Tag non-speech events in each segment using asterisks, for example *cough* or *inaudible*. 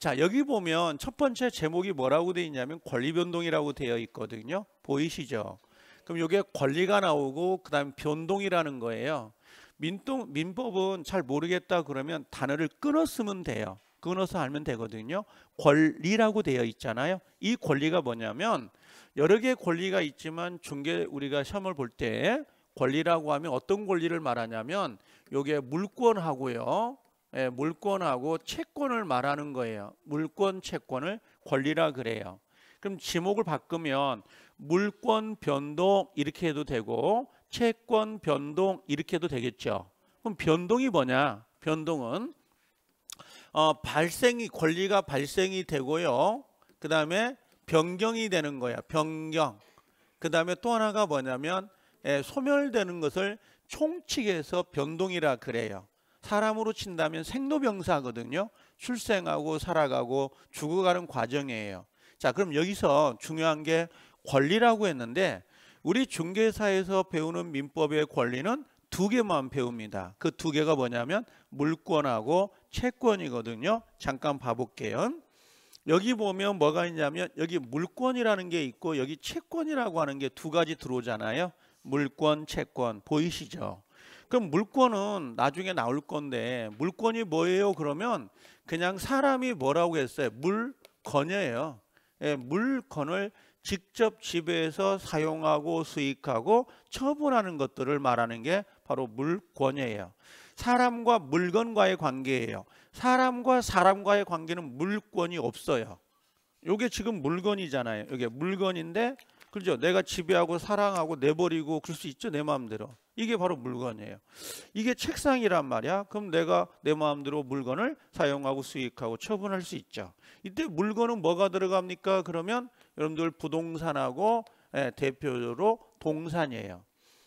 자 여기 보면 첫 번째 제목이 뭐라고 되어 있냐면 권리변동이라고 되어 있거든요. 보이시죠? 그럼 이게 권리가 나오고 그 다음에 변동이라는 거예요. 민동, 민법은 잘 모르겠다 그러면 단어를 끊어 쓰면 돼요. 끊어서 알면 되거든요. 권리라고 되어 있잖아요. 이 권리가 뭐냐면 여러 개의 권리가 있지만 중개 우리가 시험을 볼 때 권리라고 하면 어떤 권리를 말하냐면 여게 물권하고요. 예, 물권하고 채권을 말하는 거예요. 물권 채권을 권리라 그래요. 그럼 지목을 바꾸면 물권 변동 이렇게 해도 되고 채권 변동 이렇게 해도 되겠죠. 그럼 변동이 뭐냐? 변동은 어, 발생이 권리가 발생이 되고요. 그 다음에 변경이 되는 거야. 변경. 그 다음에 또 하나가 뭐냐면 에, 예, 소멸되는 것을 총칙에서 변동이라 그래요. 사람으로 친다면 생로병사거든요. 출생하고 살아가고 죽어가는 과정이에요. 자, 그럼 여기서 중요한 게 권리라고 했는데 우리 중개사에서 배우는 민법의 권리는 두 개만 배웁니다. 그 두 개가 뭐냐면 물권하고 채권이거든요. 잠깐 봐볼게요. 여기 보면 뭐가 있냐면 여기 물권이라는 게 있고 여기 채권이라고 하는 게 두 가지 들어오잖아요. 물권, 채권 보이시죠? 그럼 물권은 나중에 나올 건데 물권이 뭐예요? 그러면 그냥 사람이 뭐라고 했어요? 물권이에요. 예, 물권을 직접 집에서 사용하고 수익하고 처분하는 것들을 말하는 게 바로 물권이에요. 사람과 물건과의 관계예요. 사람과 사람과의 관계는 물권이 없어요. 이게 지금 물건이잖아요. 이게 물건인데 그죠? 내가 지배하고 사랑하고 내버리고 그럴 수 있죠. 내 마음대로. 이게 바로 물건이에요. 이게 책상이란 말이야. 그럼 내가 내 마음대로 물건을 사용하고 수익하고 처분할 수 있죠. 이때 물건은 뭐가 들어갑니까? 그러면 여러분들 부동산하고 예, 대표로 적으 동산이에요.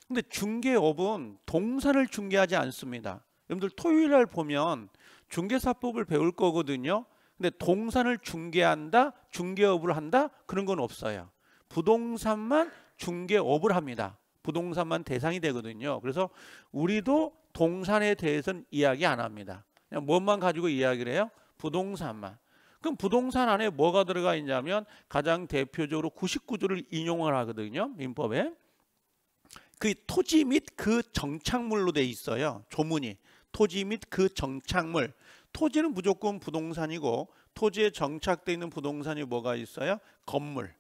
근데 중개업은 동산을 중개하지 않습니다. 여러분들 토요일 날 보면 중개사법을 배울 거거든요. 근데 동산을 중개한다, 중개업을 한다 그런 건 없어요. 부동산만 중개업을 합니다. 부동산만 대상이 되거든요. 그래서 우리도 동산에 대해서는 이야기 안 합니다. 그냥 뭔만 가지고 이야기를 해요? 부동산만. 그럼 부동산 안에 뭐가 들어가 있냐면 가장 대표적으로 99조를 인용을 하거든요. 민법에. 그 토지 및 그 정착물로 돼 있어요. 조문이. 토지 및 그 정착물. 토지는 무조건 부동산이고 토지에 정착돼 있는 부동산이 뭐가 있어요? 건물.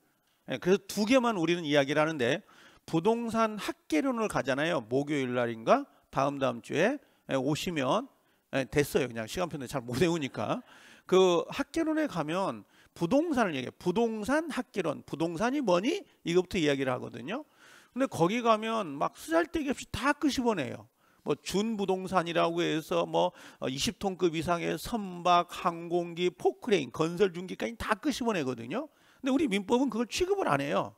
예, 그래서 두 개만 우리는 이야기를 하는데 부동산 학계론을 가잖아요. 목요일 날인가 다음 다음 주에 예, 오시면 예, 됐어요. 그냥 시간표는 잘 못 외우니까 그 학계론에 가면 부동산을 얘기해. 부동산 학계론, 부동산이 뭐니? 이것부터 이야기를 하거든요. 근데 거기 가면 막 쓰잘데기 없이 다 끄집어내요. 뭐 준부동산이라고 해서 뭐 20톤급 어, 이상의 선박, 항공기, 포크레인, 건설 중기까지 다 끄집어내거든요. 근데 우리 민법은 그걸 취급을 안 해요.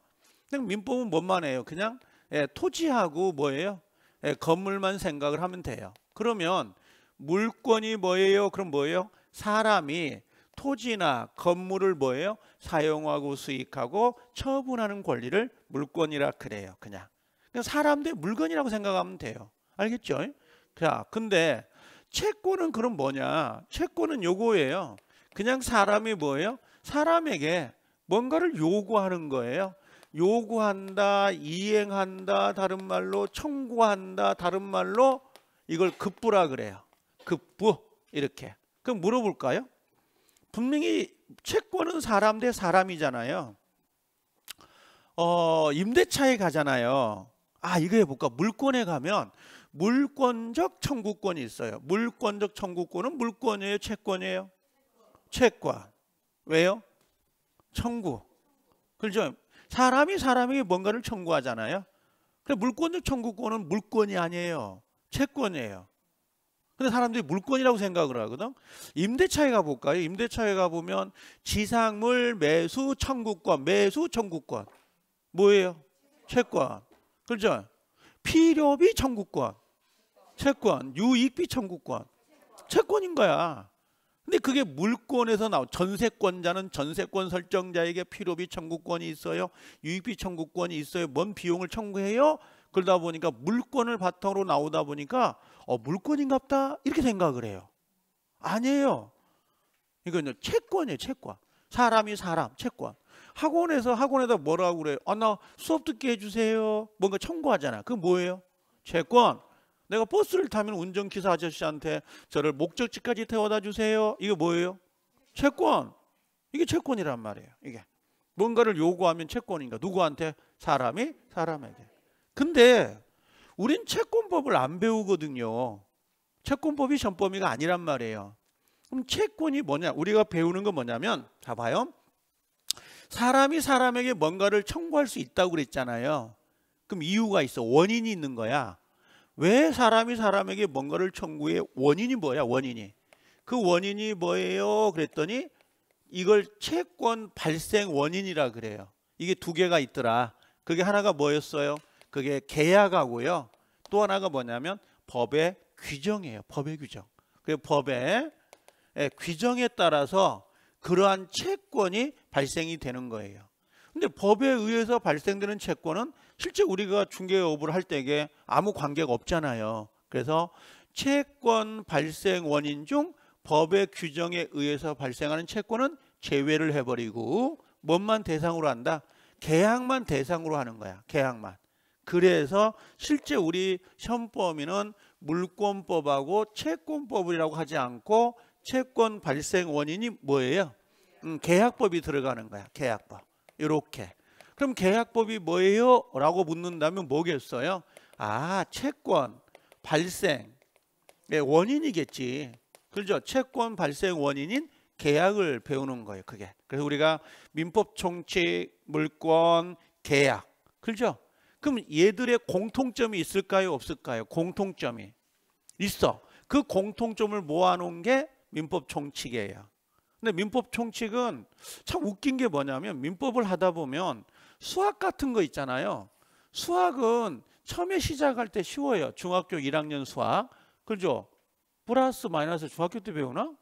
그냥 민법은 뭔만 해요. 그냥 예, 토지하고 뭐예요? 예, 건물만 생각을 하면 돼요. 그러면 물권이 뭐예요? 그럼 뭐예요? 사람이 토지나 건물을 뭐예요? 사용하고 수익하고 처분하는 권리를 물권이라 그래요. 그냥. 그냥 사람 대 물건이라고 생각하면 돼요. 알겠죠? 자, 근데 채권은 그럼 뭐냐? 채권은 요거예요. 그냥 사람이 뭐예요? 사람에게 뭔가를 요구하는 거예요. 요구한다, 이행한다, 다른 말로 청구한다, 다른 말로 이걸 급부라 그래요. 급부 이렇게. 그럼 물어볼까요? 분명히 채권은 사람 대 사람이잖아요. 어, 임대차에 가잖아요. 아, 이거 해볼까? 물권에 가면 물권적 청구권이 있어요. 물권적 청구권은 물권이에요, 채권이에요? 채권. 왜요? 청구. 그렇죠? 사람이 사람에게 뭔가를 청구하잖아요. 그래 물권적 청구권은 물권이 아니에요. 채권이에요. 근데 사람들이 물권이라고 생각을 하거든. 임대차에 가 볼까요? 임대차에 가 보면 지상물 매수 청구권, 매수 청구권. 뭐예요? 채권. 그렇죠? 필요비 청구권. 채권, 유익비 청구권. 채권인 거야. 근데 그게 물권에서 나온 전세권자는 전세권 설정자에게 필요비 청구권이 있어요. 유익비 청구권이 있어요. 뭔 비용을 청구해요? 그러다 보니까 물권을 바탕으로 나오다 보니까 어 물권인갑다 이렇게 생각을 해요. 아니에요. 이건 채권이에요. 채권. 사람이 사람 채권. 학원에서 학원에다 뭐라고 그래요? 아나 수업 듣게 해주세요. 뭔가 청구하잖아. 그 뭐예요? 채권. 내가 버스를 타면 운전기사 아저씨한테 저를 목적지까지 태워다 주세요. 이게 뭐예요? 채권. 이게 채권이란 말이에요. 이게 뭔가를 요구하면 채권인가? 누구한테? 사람이 사람에게. 근데 우린 채권법을 안 배우거든요. 채권법이 전범위가 아니란 말이에요. 그럼 채권이 뭐냐? 우리가 배우는 건 뭐냐면 자 봐요. 사람이 사람에게 뭔가를 청구할 수 있다고 그랬잖아요. 그럼 이유가 있어. 원인이 있는 거야. 왜 사람이 사람에게 뭔가를 청구해 원인이 뭐야 원인이 그 원인이 뭐예요 그랬더니 이걸 채권 발생 원인이라 그래요 이게 두 개가 있더라 그게 하나가 뭐였어요 그게 계약하고요 또 하나가 뭐냐면 법의 규정이에요 법의 규정 그 법의 예, 규정에 따라서 그러한 채권이 발생이 되는 거예요 근데 법에 의해서 발생되는 채권은 실제 우리가 중개 업을 할 때에 아무 관계가 없잖아요. 그래서 채권 발생 원인 중 법의 규정에 의해서 발생하는 채권은 제외를 해버리고 뭔만 대상으로 한다? 계약만 대상으로 하는 거야. 계약만. 그래서 실제 우리 현범위는 물권법하고 채권법이라고 하지 않고 채권 발생 원인이 뭐예요? 음, 계약법이 들어가는 거야. 계약법. 이렇게. 그럼 계약법이 뭐예요? 라고 묻는다면 뭐겠어요? 아, 채권 발생의 예, 원인이겠지. 그죠? 렇 채권 발생 원인인 계약을 배우는 거예요, 그게. 그래서 우리가 민법 총칙, 물권, 계약. 그죠? 렇 그럼 얘들의 공통점이 있을까요, 없을까요? 공통점이 있어. 그 공통점을 모아 놓은 게 민법 총칙이에요. 근데 민법 총칙은 참 웃긴 게 뭐냐면 민법을 하다 보면 수학 같은 거 있잖아요. 수학은 처음에 시작할 때 쉬워요. 중학교 1학년 수학. 그죠? 플러스 마이너스 중학교 때 배우나?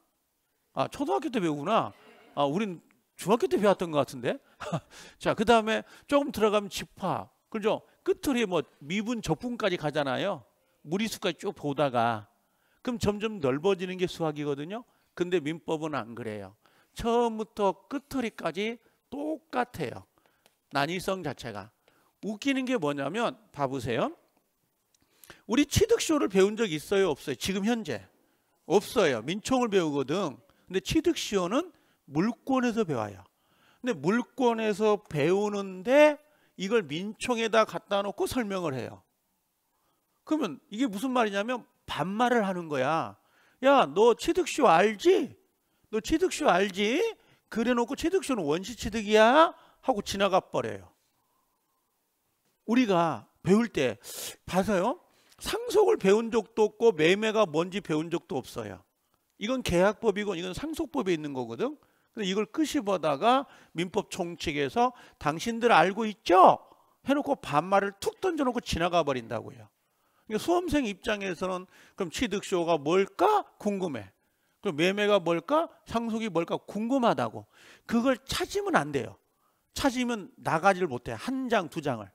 아, 초등학교 때 배우구나. 아, 우린 중학교 때 배웠던 것 같은데. *laughs* 자, 그 다음에 조금 들어가면 집합. 그죠? 끝으로 뭐 미분, 적분까지 가잖아요. 무리수까지 쭉 보다가. 그럼 점점 넓어지는 게 수학이거든요. 근데 민법은 안 그래요. 처음부터 끝으로까지 똑같아요. 난이성 자체가 웃기는 게 뭐냐면 봐보세요. 우리 취득쇼를 배운 적 있어요? 없어요? 지금 현재 없어요. 민총을 배우거든. 근데 취득쇼는 물권에서 배워요. 근데 물권에서 배우는데 이걸 민총에다 갖다 놓고 설명을 해요. 그러면 이게 무슨 말이냐면 반말을 하는 거야. 야, 너 취득쇼 알지? 너 취득쇼 알지? 그래 놓고 취득쇼는 원시 취득이야? 하고 지나가 버려요. 우리가 배울 때 봐서요. 상속을 배운 적도 없고 매매가 뭔지 배운 적도 없어요. 이건 계약법이고 이건 상속법에 있는 거거든. 근데 이걸 끄집보다가 민법 총칙에서 당신들 알고 있죠? 해놓고 반말을 툭 던져놓고 지나가 버린다고요. 수험생 입장에서는 그럼 취득쇼가 뭘까 궁금해. 그럼 매매가 뭘까 상속이 뭘까 궁금하다고. 그걸 찾으면 안 돼요. 찾으면 나가지를 못해 한 장 두 장을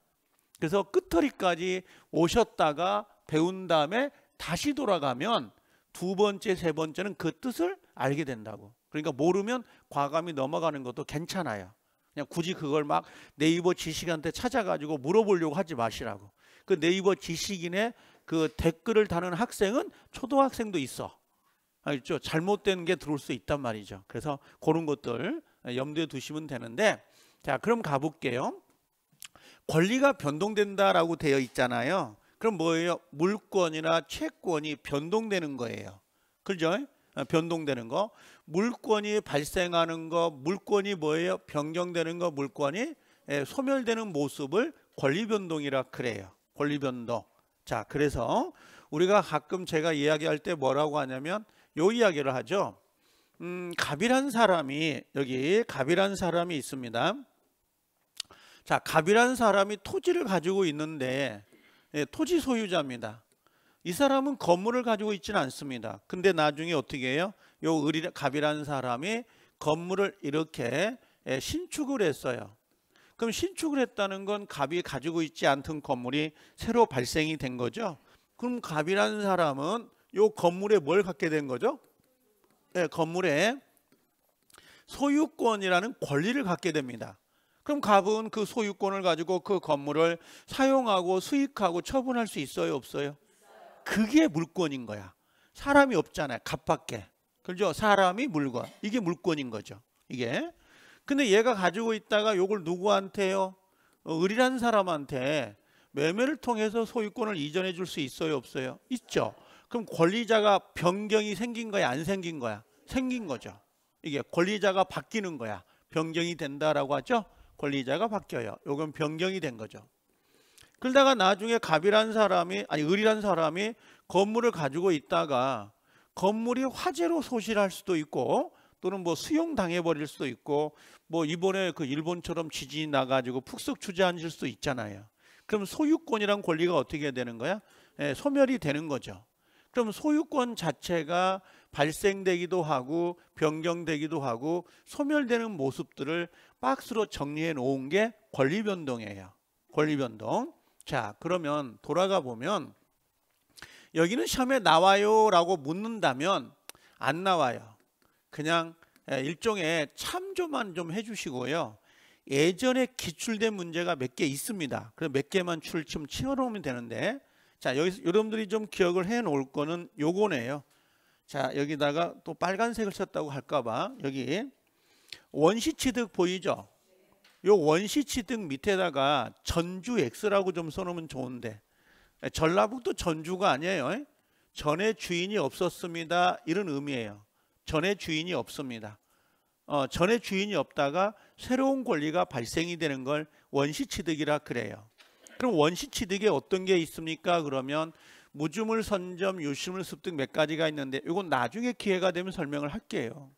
그래서 끝터리까지 오셨다가 배운 다음에 다시 돌아가면 두 번째 세 번째는 그 뜻을 알게 된다고 그러니까 모르면 과감히 넘어가는 것도 괜찮아요 그냥 굳이 그걸 막 네이버 지식한테 찾아가지고 물어보려고 하지 마시라고 그 네이버 지식인의 그 댓글을 다는 학생은 초등학생도 있어 알죠 아, 잘못된 게 들어올 수 있단 말이죠 그래서 그런 것들 염두에 두시면 되는데 자, 그럼 가볼게요. 권리가 변동된다라고 되어 있잖아요. 그럼 뭐예요? 물권이나 채권이 변동되는 거예요. 그죠? 어, 변동되는 거. 물권이 발생하는 거, 물권이 뭐예요? 변경되는 거, 물권이 예, 소멸되는 모습을 권리 변동이라 그래요. 권리 변동. 자, 그래서 우리가 가끔 제가 이야기할 때 뭐라고 하냐면 요 이야기를 하죠. 음, 갑이란 사람이 여기 갑이란 사람이 있습니다. 자, 갑이라는 사람이 토지를 가지고 있는데 예, 토지 소유자입니다. 이 사람은 건물을 가지고 있지는 않습니다. 근데 나중에 어떻게 해요? 요 을이 갑이라는 사람이 건물을 이렇게 예, 신축을 했어요. 그럼 신축을 했다는 건 갑이 가지고 있지 않던 건물이 새로 발생이 된 거죠. 그럼 갑이라는 사람은 요 건물에 뭘 갖게 된 거죠? 예, 건물에 소유권이라는 권리를 갖게 됩니다. 그럼 갑은 그 소유권을 가지고 그 건물을 사용하고 수익하고 처분할 수 있어요, 없어요? 그게 물권인 거야. 사람이 없잖아요. 갑밖에. 그죠? 사람이 물건. 이게 물권인 거죠. 이게. 근데 얘가 가지고 있다가 이걸 누구한테요? 어, 을이라는 사람한테 매매를 통해서 소유권을 이전해 줄 수 있어요, 없어요? 있죠. 그럼 권리자가 변경이 생긴 거야, 안 생긴 거야? 생긴 거죠. 이게 권리자가 바뀌는 거야. 변경이 된다라고 하죠. 권리자가 바뀌어요. 요건 변경이 된 거죠. 그러다가 나중에 갑이라는 사람이 아니 을이라는 사람이 건물을 가지고 있다가 건물이 화재로 소실할 수도 있고 또는 뭐 수용당해 버릴 수도 있고 뭐 이번에 그 일본처럼 지진이 나가지고 푹쑥 주저앉을 수도 있잖아요. 그럼 소유권이란 권리가 어떻게 되는 거야? 예, 소멸이 되는 거죠. 그럼 소유권 자체가 발생되기도 하고 변경되기도 하고 소멸되는 모습들을 박스로 정리해 놓은 게 권리 변동이에요. 권리 변동. 자, 그러면 돌아가 보면 여기는 시험에 나와요라고 묻는다면 안 나와요. 그냥 일종의 참조만 좀 해주시고요. 예전에 기출된 문제가 몇 개 있습니다. 그럼 몇 개만 출좀 치워놓으면 되는데 자 여기서 여러분들이 좀 기억을 해놓을 거는 요거네요. 자 여기다가 또 빨간색을 썼다고 할까봐 여기 원시취득 보이죠? 요 원시취득 밑에다가 전주 X라고 좀 써놓으면 좋은데 예, 전라북도 전주가 아니에요. 예? 전에 주인이 없었습니다. 이런 의미예요. 전에 주인이 없습니다. 어, 전에 주인이 없다가 새로운 권리가 발생이 되는 걸 원시취득이라 그래요. 그럼 원시취득에 어떤 게 있습니까? 그러면 무주물, 선점, 유심물 습득 몇 가지가 있는데 이건 나중에 기회가 되면 설명을 할게요.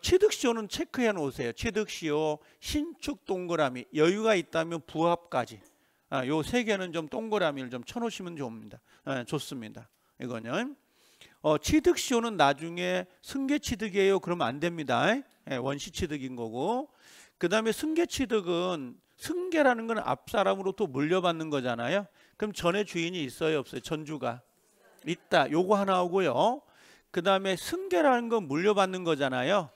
취득시효는 체크해 놓으세요. 취득시효, 신축 동그라미, 여유가 있다면 부합까지. 아, 요세 개는 좀 동그라미를 좀 쳐놓으시면 좋습니다. 아, 좋습니다. 이거는 어, 취득시효는 나중에 승계취득이에요. 그러면 안 됩니다. 예, 원시취득인 거고. 그 다음에 승계취득은 승계라는 건앞사람으로또 물려받는 거잖아요. 그럼 전에 주인이 있어요 없어요? 전주가 있다. 요거 하나 오고요. 그 다음에 승계라는 건 물려받는 거잖아요.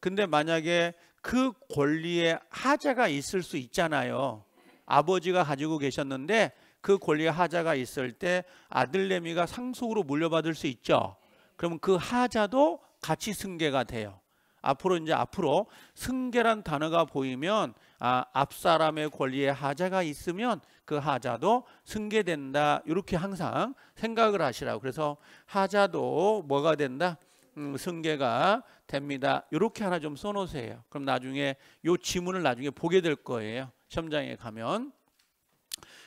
근데 만약에 그 권리에 하자가 있을 수 있잖아요. 아버지가 가지고 계셨는데 그 권리에 하자가 있을 때 아들내미가 상속으로 물려받을 수 있죠. 그러면 그 하자도 같이 승계가 돼요. 앞으로 이제 앞으로 승계란 단어가 보이면 아, 앞 사람의 권리에 하자가 있으면 그 하자도 승계된다. 이렇게 항상 생각을 하시라고. 그래서 하자도 뭐가 된다? 음, 승계가 됩니다. 이렇게 하나 좀 써놓으세요. 그럼 나중에 요 지문을 나중에 보게 될 거예요. 시험장에 가면.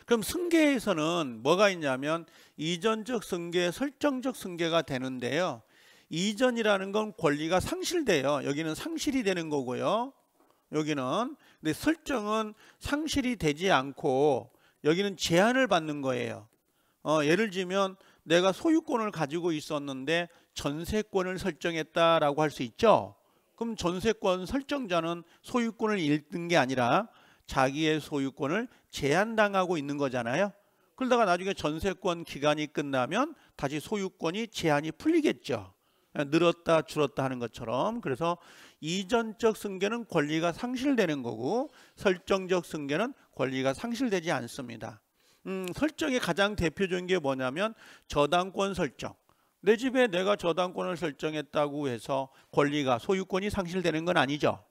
그럼 승계에서는 뭐가 있냐면 이전적 승계, 설정적 승계가 되는데요. 이전이라는 건 권리가 상실돼요. 여기는 상실이 되는 거고요. 여기는 근데 설정은 상실이 되지 않고 여기는 제한을 받는 거예요. 어, 예를 들면 내가 소유권을 가지고 있었는데 전세권을 설정했다라고 할 수 있죠. 그럼 전세권 설정자는 소유권을 잃는 게 아니라 자기의 소유권을 제한당하고 있는 거잖아요. 그러다가 나중에 전세권 기간이 끝나면 다시 소유권이 제한이 풀리겠죠. 늘었다 줄었다 하는 것처럼 그래서 이전적 승계는 권리가 상실되는 거고 설정적 승계는 권리가 상실되지 않습니다. 음, 설정의 가장 대표적인 게 뭐냐면 저당권 설정. 내 집에 내가 저당권을 설정했다고 해서 권리가 소유권이 상실되는 건 아니죠.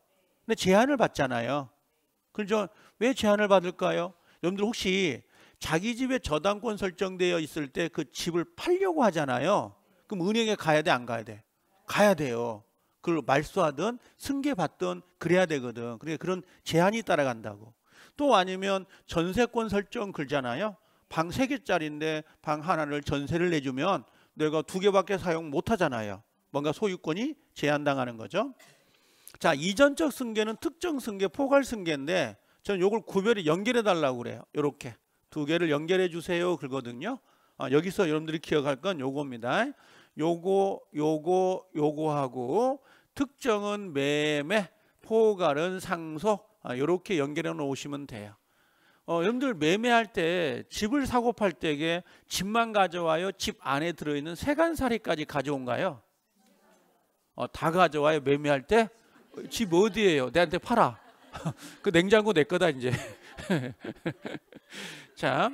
근데 제한을 받잖아요. 그죠? 왜 제한을 받을까요? 여러분들 혹시 자기 집에 저당권 설정되어 있을 때 그 집을 팔려고 하잖아요. 그럼 은행에 가야 돼, 안 가야 돼? 가야 돼요. 그걸 말소하든 승계받든 그래야 되거든. 그래 그러니까 그런 제한이 따라간다고. 또 아니면 전세권 설정 글잖아요. 방 3개짜리인데 방 하나를 전세를 내주면 내가 두 개밖에 사용 못하잖아요. 뭔가 소유권이 제한당하는 거죠. 자 이전적 승계는 특정 승계, 포괄 승계인데 저는 이걸 구별이 연결해 달라고 그래요. 이렇게 두 개를 연결해 주세요. 그거든요. 러 아, 여기서 여러분들이 기억할 건 요겁니다. 요거, 요거, 요거하고 특정은 매매, 포괄은 상속, 이렇게 아, 연결해 놓으시면 돼요. 어, 여러분들 매매할 때 집을 사고 팔 때에 집만 가져와요? 집 안에 들어있는 세간살이까지 가져온가요? 어, 다 가져와요 매매할 때? 집 어디에요? 내한테 팔아 *laughs* 그 냉장고 내 거다 이제 *laughs* 자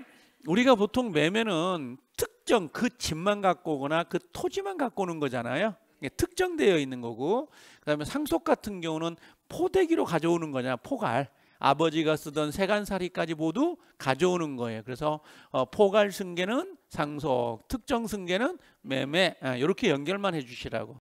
우리가 보통 매매는 특정 그 집만 갖고 오거나 그 토지만 갖고 오는 거잖아요 특정되어 있는 거고 그다음에 상속 같은 경우는 포대기로 가져오는 거냐 포갈 아버지가 쓰던 세간살이까지 모두 가져오는 거예요. 그래서 어, 포괄 승계는 상속, 특정 승계는 매매 이렇게 아, 연결만 해주시라고.